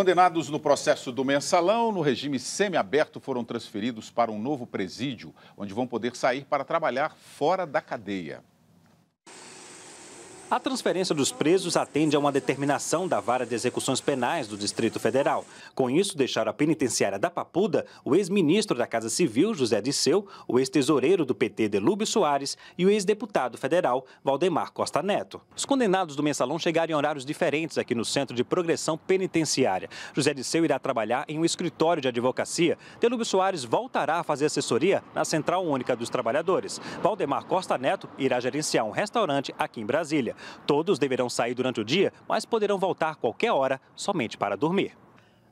Condenados no processo do mensalão, no regime semiaberto, foram transferidos para um novo presídio, onde vão poder sair para trabalhar fora da cadeia. A transferência dos presos atende a uma determinação da Vara de Execuções Penais do Distrito Federal. Com isso, deixaram a penitenciária da Papuda o ex-ministro da Casa Civil, José Disseu, o ex-tesoureiro do PT, Delúbio Soares, e o ex-deputado federal, Valdemar Costa Neto. Os condenados do mensalão chegaram em horários diferentes aqui no Centro de Progressão Penitenciária. José Disseu irá trabalhar em um escritório de advocacia. Delúbio Soares voltará a fazer assessoria na Central Única dos Trabalhadores. Valdemar Costa Neto irá gerenciar um restaurante aqui em Brasília. Todos deverão sair durante o dia, mas poderão voltar qualquer hora somente para dormir.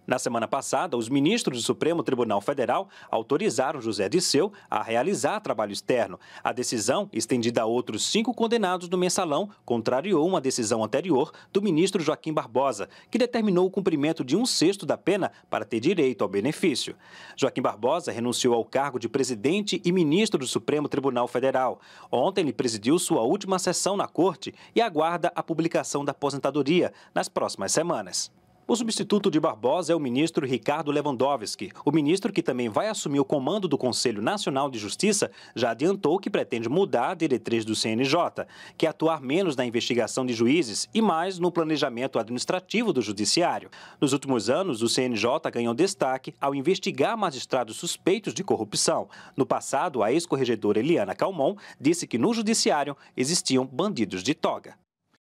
Na semana passada, os ministros do Supremo Tribunal Federal autorizaram José Disseu a realizar trabalho externo. A decisão, estendida a outros cinco condenados do mensalão, contrariou uma decisão anterior do ministro Joaquim Barbosa, que determinou o cumprimento de um sexto da pena para ter direito ao benefício. Joaquim Barbosa renunciou ao cargo de presidente e ministro do Supremo Tribunal Federal. Ontem, ele presidiu sua última sessão na corte e aguarda a publicação da aposentadoria nas próximas semanas. O substituto de Barbosa é o ministro Ricardo Lewandowski. O ministro, que também vai assumir o comando do Conselho Nacional de Justiça, já adiantou que pretende mudar a diretriz do CNJ, que é atuar menos na investigação de juízes e mais no planejamento administrativo do Judiciário. Nos últimos anos, o CNJ ganhou destaque ao investigar magistrados suspeitos de corrupção. No passado, a ex-corregedora Eliana Calmon disse que no Judiciário existiam bandidos de toga.